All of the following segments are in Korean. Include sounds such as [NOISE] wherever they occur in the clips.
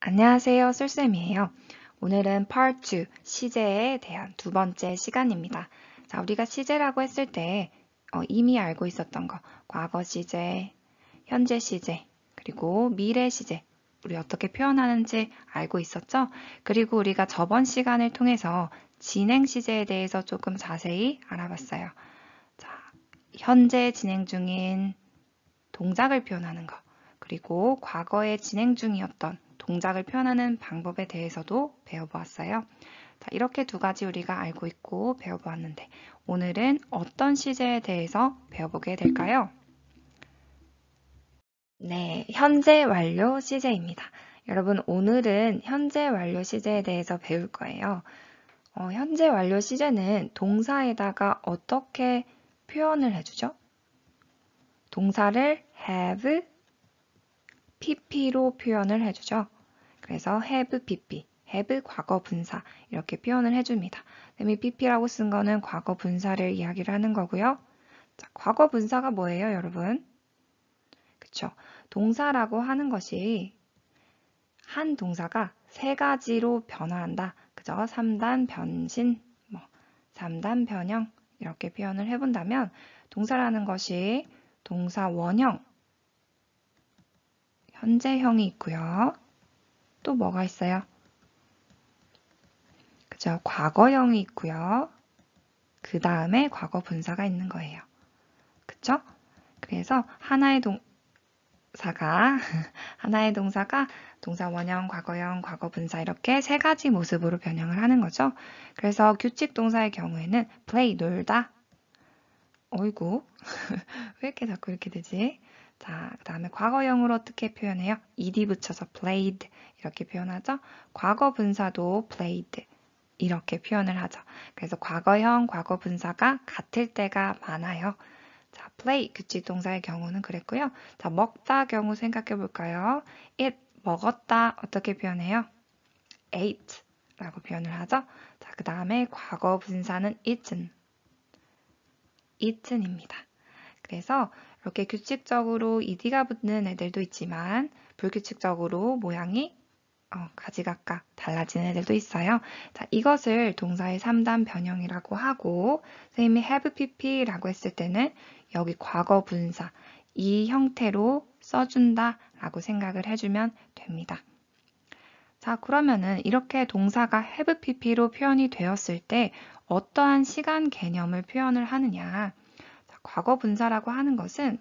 안녕하세요. 쏠쌤이에요. 오늘은 Part 2, 시제에 대한 두 번째 시간입니다. 자, 우리가 시제라고 했을 때 어, 이미 알고 있었던 거, 과거 시제, 현재 시제, 그리고 미래 시제, 우리 어떻게 표현하는지 알고 있었죠? 그리고 우리가 저번 시간을 통해서 진행 시제에 대해서 조금 자세히 알아봤어요. 자, 현재 진행 중인 동작을 표현하는 거, 그리고 과거에 진행 중이었던 동작을 표현하는 방법에 대해서도 배워보았어요. 자, 이렇게 두 가지 우리가 알고 있고 배워보았는데 오늘은 어떤 시제에 대해서 배워보게 될까요? 네, 현재 완료 시제입니다. 여러분 오늘은 현재 완료 시제에 대해서 배울 거예요. 어, 현재 완료 시제는 동사에다가 어떻게 표현을 해주죠? 동사를 have pp로 표현을 해주죠. 그래서 have PP, have 과거 분사 이렇게 표현을 해줍니다. 그다음에 PP라고 쓴 거는 과거 분사를 이야기를 하는 거고요. 자, 과거 분사가 뭐예요, 여러분? 그쵸? 동사라고 하는 것이 한 동사가 세 가지로 변화한다. 그죠? 3단 변신, 뭐 3단 변형 이렇게 표현을 해본다면 동사라는 것이 동사 원형, 현재형이 있고요. 또 뭐가 있어요? 그죠? 과거형이 있고요. 그 다음에 과거 분사가 있는 거예요. 그쵸? 그래서 하나의 동사가 [LAUGHS] 하나의 동사가 동사 원형, 과거형, 과거 분사 이렇게 세 가지 모습으로 변형을 하는 거죠. 그래서 규칙 동사의 경우에는 play 놀다 어이구 [LAUGHS] 왜 이렇게 자꾸 이렇게 되지? 자, 그 다음에 과거형으로 어떻게 표현해요? ed 붙여서 played 이렇게 표현하죠. 과거 분사도 played 이렇게 표현을 하죠. 그래서 과거형, 과거 분사가 같을 때가 많아요. 자, play 규칙 동사의 경우는 그랬고요. 자, 먹다 경우 생각해 볼까요? it 먹었다 어떻게 표현해요? ate 라고 표현을 하죠. 자, 그 다음에 과거 분사는 eaten eaten입니다. 그래서 이렇게 규칙적으로 ed가 붙는 애들도 있지만 불규칙적으로 모양이 어, 가지각각 달라지는 애들도 있어요. 자, 이것을 동사의 3단 변형이라고 하고 선생님이 have pp라고 했을 때는 여기 과거 분사 이 형태로 써준다 라고 생각을 해주면 됩니다. 자, 그러면은 이렇게 동사가 have pp로 표현이 되었을 때 어떠한 시간 개념을 표현을 하느냐 과거 분사라고 하는 것은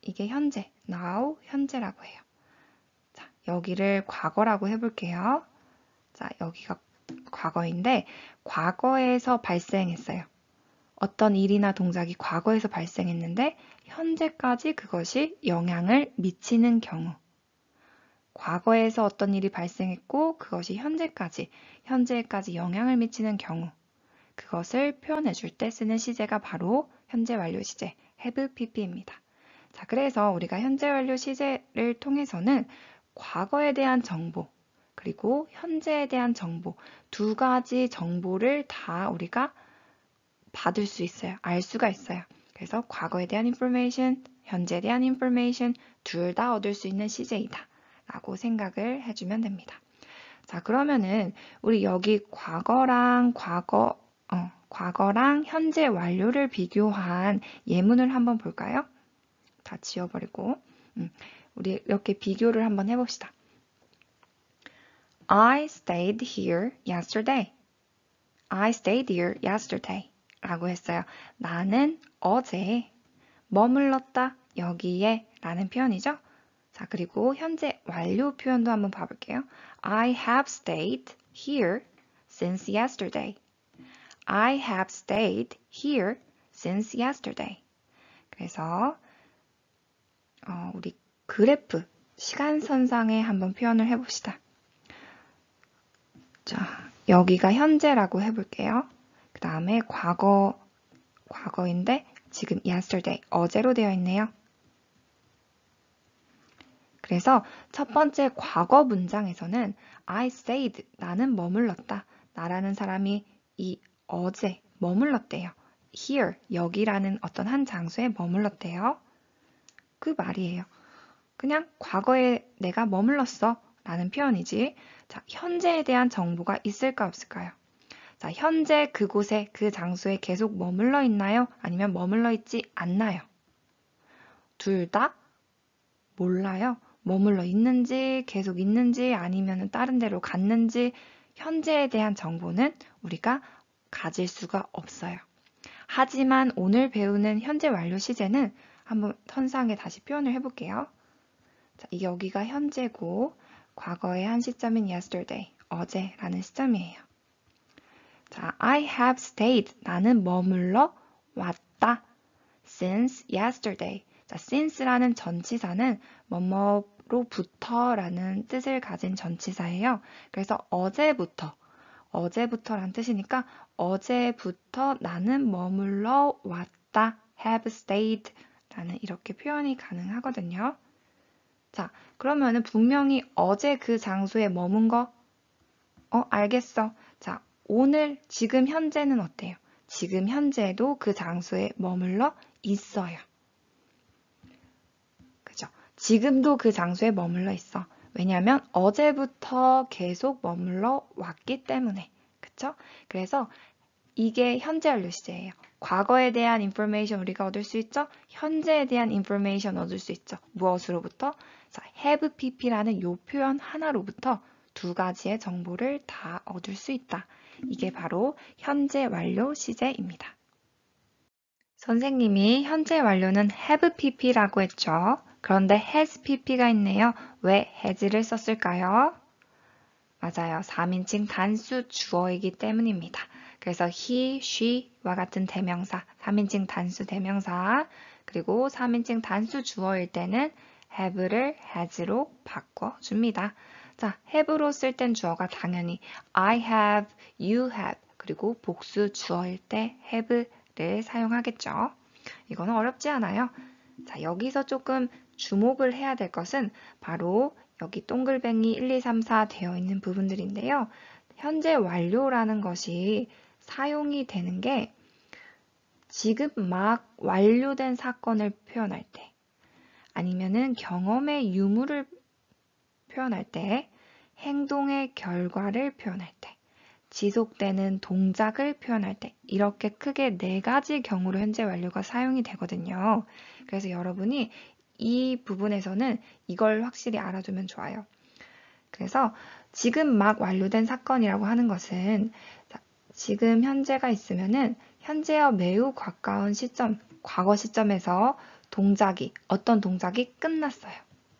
이게 현재, now, 현재라고 해요. 자, 여기를 과거라고 해볼게요. 자, 여기가 과거인데 과거에서 발생했어요. 어떤 일이나 동작이 과거에서 발생했는데 현재까지 그것이 영향을 미치는 경우. 과거에서 어떤 일이 발생했고 그것이 현재까지, 현재까지 영향을 미치는 경우. 그것을 표현해 줄때 쓰는 시제가 바로 현재 완료 시제 have pp입니다. 자, 그래서 우리가 현재 완료 시제를 통해서는 과거에 대한 정보 그리고 현재에 대한 정보 두 가지 정보를 다 우리가 받을 수 있어요. 알 수가 있어요. 그래서 과거에 대한 information, 현재에 대한 information 둘 다 얻을 수 있는 시제이다. 라고 생각을 해주면 됩니다. 자, 그러면은 우리 여기 과거랑 과거 과거랑 현재 완료를 비교한 예문을 한번 볼까요? 다 지워버리고 음, 우리 이렇게 비교를 한번 해봅시다. I stayed here yesterday. I stayed here yesterday. 라고 했어요. 나는 어제 머물렀다 여기에 라는 표현이죠. 자, 그리고 현재 완료 표현도 한번 봐볼게요. I have stayed here since yesterday. I have stayed here since yesterday. 그래서 어, 우리 그래프, 시간선상에 한번 표현을 해봅시다. 자, 여기가 현재라고 해볼게요. 그 다음에 과거, 과거인데 지금 yesterday, 어제로 되어 있네요. 그래서 첫 번째 과거 문장에서는 I stayed, 나는 머물렀다. 나라는 사람이 이 어제 머물렀대요. here 여기라는 어떤 한 장소에 머물렀대요. 그 말이에요. 그냥 과거에 내가 머물렀어 라는 표현이지. 자, 현재에 대한 정보가 있을까 없을까요? 자, 현재 그곳에 그 장소에 계속 머물러 있나요? 아니면 머물러 있지 않나요? 둘 다 몰라요. 머물러 있는지 계속 있는지 아니면 다른 데로 갔는지 현재에 대한 정보는 우리가 가질 수가 없어요. 하지만 오늘 배우는 현재 완료 시제는 한번 선상에 다시 표현을 해볼게요. 자, 여기가 현재고 과거의 한 시점인 yesterday, 어제라는 시점이에요. 자, I have stayed. 나는 머물러 왔다. since yesterday. 자, since라는 전치사는 뭐뭐로부터라는 뜻을 가진 전치사예요. 그래서 어제부터, 어제부터라는 뜻이니까 어제부터 나는 머물러 왔다. have stayed 라는 이렇게 표현이 가능하거든요. 자, 그러면은 분명히 어제 그 장소에 머문 거, 어, 알겠어. 자, 오늘, 지금 현재는 어때요? 지금 현재도 그 장소에 머물러 있어요. 그죠? 지금도 그 장소에 머물러 있어. 왜냐면 어제부터 계속 머물러 왔기 때문에. 그쵸? 그래서 이게 현재 완료시제예요 과거에 대한 인포메이션 우리가 얻을 수 있죠. 현재에 대한 인포메이션 얻을 수 있죠. 무엇으로부터? 자, have pp라는 요 표현 하나로부터 두 가지의 정보를 다 얻을 수 있다. 이게 바로 현재 완료 시제입니다. 선생님이 현재 완료는 have pp라고 했죠. 그런데 has pp가 있네요. 왜 has를 썼을까요? 맞아요. 3인칭 단수 주어이기 때문입니다. 그래서 he, she와 같은 대명사, 3인칭 단수 대명사, 그리고 3인칭 단수 주어일 때는 have를 has로 바꿔줍니다. 자, have로 쓸 땐 주어가 당연히 I have, you have, 그리고 복수 주어일 때 have를 사용하겠죠. 이거는 어렵지 않아요. 자, 여기서 조금 주목을 해야 될 것은 바로 여기 동글뱅이 1, 2, 3, 4 되어 있는 부분들인데요. 현재 완료라는 것이 사용이 되는 게 지금 막 완료된 사건을 표현할 때 아니면은 경험의 유무를 표현할 때 행동의 결과를 표현할 때 지속되는 동작을 표현할 때 이렇게 크게 네 가지 경우로 현재 완료가 사용이 되거든요. 그래서 여러분이 이 부분에서는 이걸 확실히 알아두면 좋아요. 그래서 지금 막 완료된 사건이라고 하는 것은 지금 현재가 있으면은 현재와 매우 가까운 시점, 과거 시점에서 동작이, 어떤 동작이 끝났어요.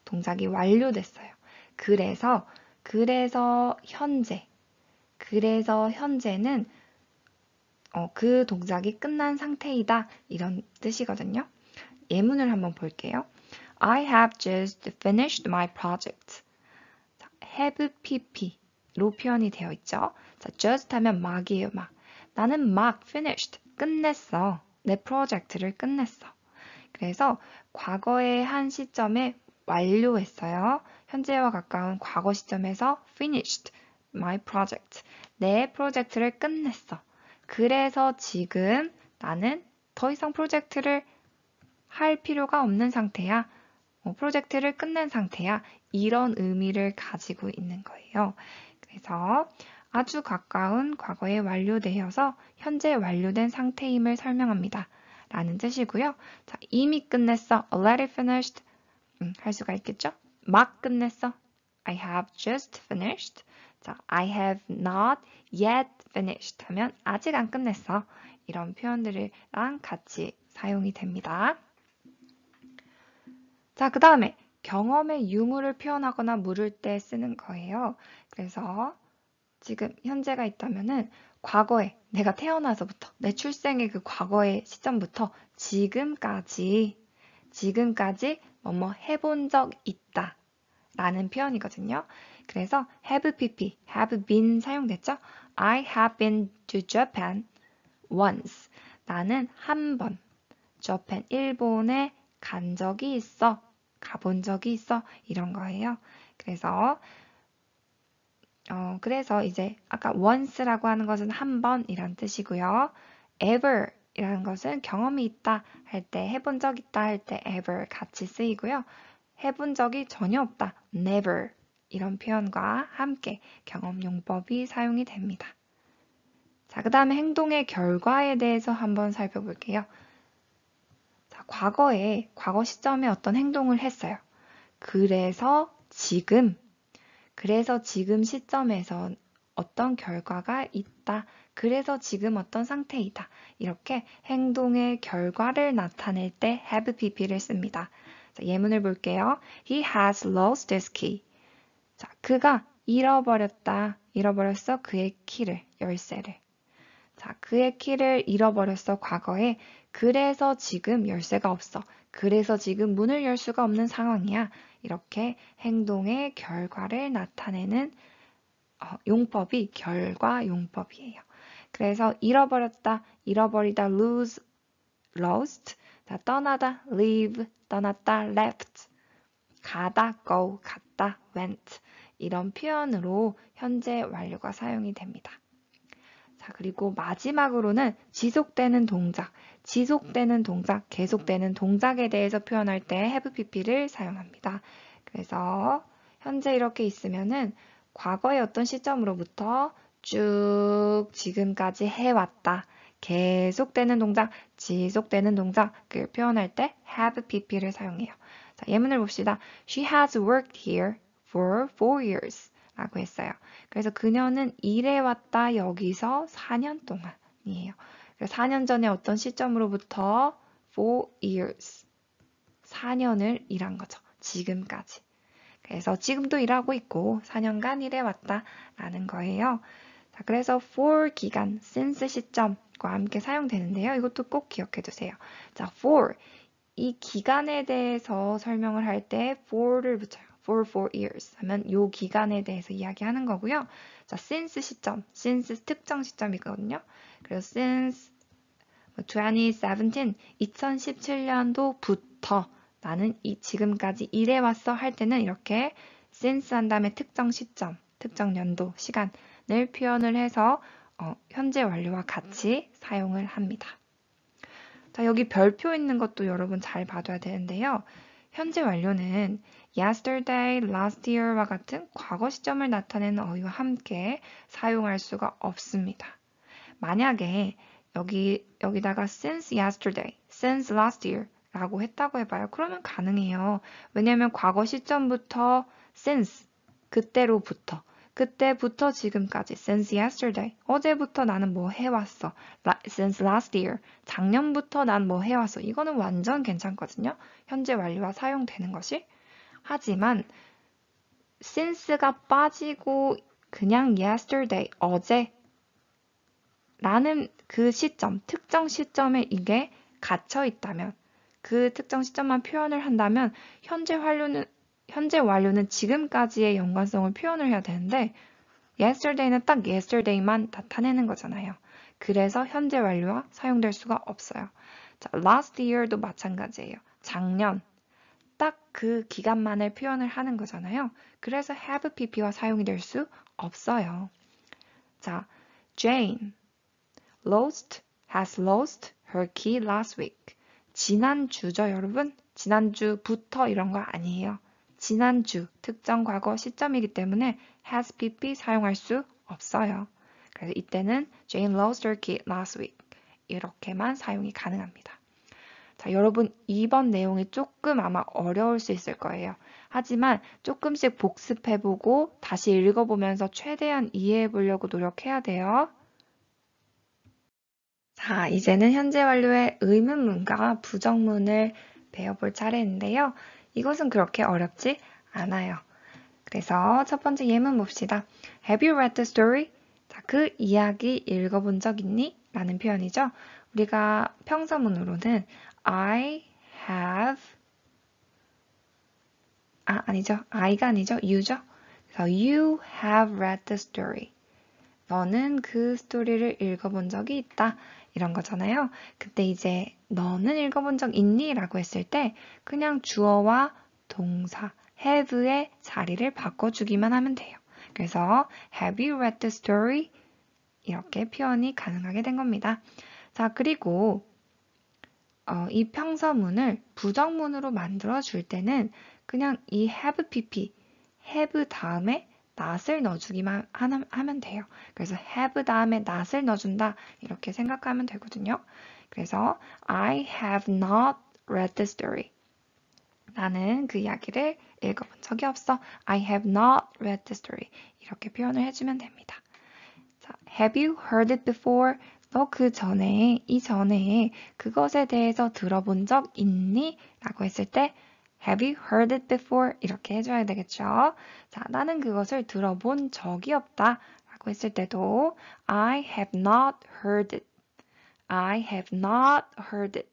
동작이 완료됐어요. 그래서, 그래서 현재. 그래서 현재는 어, 그 동작이 끝난 상태이다. 이런 뜻이거든요. 예문을 한번 볼게요. I have just finished my project. have pp로 표현이 되어 있죠. just 하면 막이에요, 막. 나는 막 finished, 끝냈어. 내 프로젝트를 끝냈어. 그래서 과거의 한 시점에 완료했어요. 현재와 가까운 과거 시점에서 finished my project. 내 프로젝트를 끝냈어. 그래서 지금 나는 더 이상 프로젝트를 할 필요가 없는 상태야. 어, 프로젝트를 끝낸 상태야. 이런 의미를 가지고 있는 거예요. 그래서 아주 가까운 과거에 완료되어서 현재 완료된 상태임을 설명합니다. 라는 뜻이고요. 자, 이미 끝냈어. already finished. 음, 할 수가 있겠죠? 막 끝냈어. I have just finished. 자, I have not yet finished 하면 아직 안 끝냈어. 이런 표현들이랑 같이 사용이 됩니다. 자, 그 다음에 경험의 유무를 표현하거나 물을 때 쓰는 거예요. 그래서 지금 현재가 있다면은 과거에 내가 태어나서부터 내 출생의 그 과거의 시점부터 지금까지 지금까지 뭐 뭐 해본 적 있다 라는 표현이거든요. 그래서 have pp, have been 사용됐죠. I have been to Japan once. 나는 한번 Japan 일본에 간 적이 있어. 가본 적이 있어. 이런 거예요. 그래서 어, 그래서 이제 아까 once라고 하는 것은 한 번이란 뜻이고요. ever 이라는 것은 경험이 있다 할 때, 해본 적 있다 할 때 ever 같이 쓰이고요. 해본 적이 전혀 없다, never 이런 표현과 함께 경험용법이 사용이 됩니다. 자, 그 다음에 행동의 결과에 대해서 한번 살펴볼게요. 자, 과거에, 과거 시점에 어떤 행동을 했어요. 그래서 지금 그래서 지금 시점에선 어떤 결과가 있다. 그래서 지금 어떤 상태이다. 이렇게 행동의 결과를 나타낼 때 have pp를 씁니다. 자, 예문을 볼게요. He has lost his key. 자, 그가 잃어버렸다. 잃어버렸어. 그의 키를, 열쇠를. 자, 그의 키를 잃어버렸어. 과거에. 그래서 지금 열쇠가 없어. 그래서 지금 문을 열 수가 없는 상황이야. 이렇게 행동의 결과를 나타내는 어, 용법이 결과 용법이에요. 그래서 잃어버렸다, 잃어버리다, lose, lost, 떠나다, leave, 떠났다, left, 가다, go, 갔다, went 이런 표현으로 현재 완료가 사용이 됩니다. 자, 그리고 마지막으로는 지속되는 동작, 지속되는 동작, 계속되는 동작에 대해서 표현할 때 have pp를 사용합니다. 그래서 현재 이렇게 있으면은 과거의 어떤 시점으로부터 쭉 지금까지 해왔다. 계속되는 동작, 지속되는 동작을 그 표현할 때 have pp를 사용해요. 자, 예문을 봅시다. She has worked here for four years. 라고 했어요. 그래서 그녀는 일해왔다 여기서 4년 동안이에요. 4년 전에 어떤 시점으로부터 f years 4년을 일한 거죠. 지금까지. 그래서 지금도 일하고 있고 4년간 일해왔다라는 거예요. 자, 그래서 for 기간, since 시점과 함께 사용되는데요. 이것도 꼭 기억해 두세요. 자, for 이 기간에 대해서 설명을 할 때 for를 붙여요. for four years 하면 요 기간에 대해서 이야기하는 거고요. 자, since 시점, since 특정 시점이거든요. 그래서 since 2017, 뭐 2017년도부터 나는 이 지금까지 일해왔어 할 때는 이렇게 since 한 다음에 특정 시점, 특정 연도, 시간을 표현을 해서 어, 현재 완료와 같이 사용을 합니다. 자, 여기 별표 있는 것도 여러분 잘 봐둬야 되는데요. 현재 완료는 yesterday, last year와 같은 과거 시점을 나타내는 어휘와 함께 사용할 수가 없습니다. 만약에 여기, 여기다가 since yesterday, since last year 라고 했다고 해봐요. 그러면 가능해요. 왜냐하면 과거 시점부터 since, 그때로부터 그때부터 지금까지 since yesterday 어제부터 나는 뭐 해왔어 since last year 작년부터 난 뭐 해왔어 이거는 완전 괜찮거든요 현재 완료와 사용되는 것이 하지만 since가 빠지고 그냥 yesterday 어제 라는 그 시점 특정 시점에 이게 갇혀 있다면 그 특정 시점만 표현을 한다면 현재 완료는 현재 완료는 지금까지의 연관성을 표현을 해야 되는데 yesterday는 딱 yesterday만 나타내는 거잖아요. 그래서 현재 완료와 사용될 수가 없어요. 자, last year도 마찬가지예요. 작년 딱 그 기간만을 표현을 하는 거잖아요. 그래서 have pp와 사용이 될 수 없어요. 자, Jane lost has lost her key last week. 지난주죠, 여러분? 지난주부터 이런 거 아니에요. 지난주 특정 과거 시점이기 때문에 has pp 사용할 수 없어요. 그래서 이때는 Jane lost her kid last week 이렇게만 사용이 가능합니다. 자, 여러분 이번 내용이 조금 아마 어려울 수 있을 거예요. 하지만 조금씩 복습해보고 다시 읽어보면서 최대한 이해해보려고 노력해야 돼요. 자, 이제는 현재 완료의 의문문과 부정문을 배워볼 차례인데요. 이것은 그렇게 어렵지 않아요. 그래서 첫 번째 예문 봅시다. Have you read the story? 자, 그 이야기 읽어본 적 있니? 라는 표현이죠. 우리가 평서문으로는 I have 아, 아니죠. I가 아니죠. You죠. 그래서 you have read the story. 너는 그 스토리를 읽어본 적이 있다. 이런 거잖아요. 그때 이제 너는 읽어본 적 있니? 라고 했을 때 그냥 주어와 동사 have의 자리를 바꿔주기만 하면 돼요. 그래서 have you read the story? 이렇게 표현이 가능하게 된 겁니다. 자, 그리고 어, 이 평서문을 부정문으로 만들어 줄 때는 그냥 이 have pp, have 다음에 not을 넣어주기만 하면 돼요. 그래서 have 다음에 not을 넣어준다 이렇게 생각하면 되거든요. 그래서 I have not read the story. 나는 그 이야기를 읽어본 적이 없어. I have not read the story. 이렇게 표현을 해주면 됩니다. 자, have you heard it before? 너 그 전에, 이전에 그것에 대해서 들어본 적 있니? 라고 했을 때 Have you heard it before? 이렇게 해줘야 되겠죠. 자, 나는 그것을 들어본 적이 없다 라고 했을 때도 I have not heard it. I have not heard it.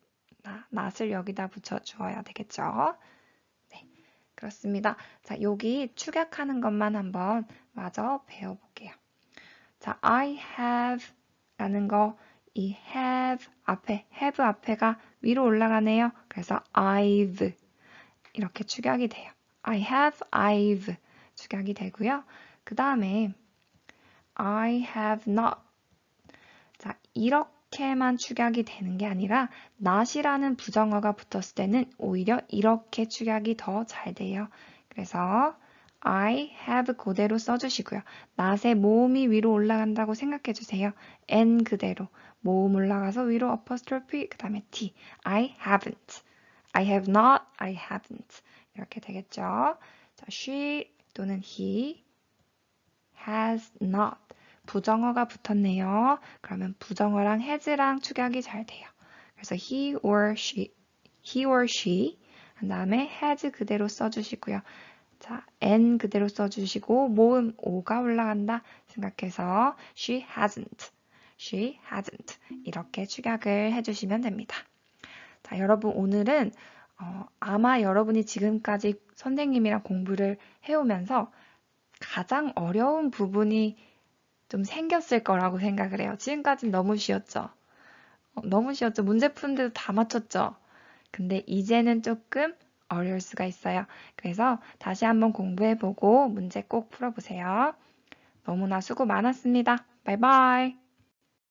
not을 여기다 붙여주어야 되겠죠. 네, 그렇습니다. 자, 여기 축약하는 것만 한번 마저 배워볼게요. 자, I have 라는 거, 이 have 앞에, have 앞에가 위로 올라가네요. 그래서 I've 이렇게 축약이 돼요. I have, I've 축약이 되고요. 그 다음에 I have not. 자, 이렇게만 축약이 되는 게 아니라 not이라는 부정어가 붙었을 때는 오히려 이렇게 축약이 더 잘 돼요. 그래서 I have 그대로 써주시고요. not의 모음이 위로 올라간다고 생각해 주세요. n 그대로 모음 올라가서 위로 apostrophe 그 다음에 t. I haven't. I have not, I haven't 이렇게 되겠죠. 자, she 또는 he has not 부정어가 붙었네요. 그러면 부정어랑 has랑 축약이 잘 돼요. 그래서 he or she, he or she 한 다음에 has 그대로 써주시고요. 자, n 그대로 써주시고 모음 o가 올라간다 생각해서 she hasn't, she hasn't 이렇게 축약을 해주시면 됩니다. 자, 여러분 오늘은 어, 아마 여러분이 지금까지 선생님이랑 공부를 해오면서 가장 어려운 부분이 좀 생겼을 거라고 생각을 해요. 지금까지는 너무 쉬웠죠. 어, 너무 쉬웠죠. 문제 푸는데도 다 맞췄죠. 근데 이제는 조금 어려울 수가 있어요. 그래서 다시 한번 공부해보고 문제 꼭 풀어보세요. 너무나 수고 많았습니다. 바이바이.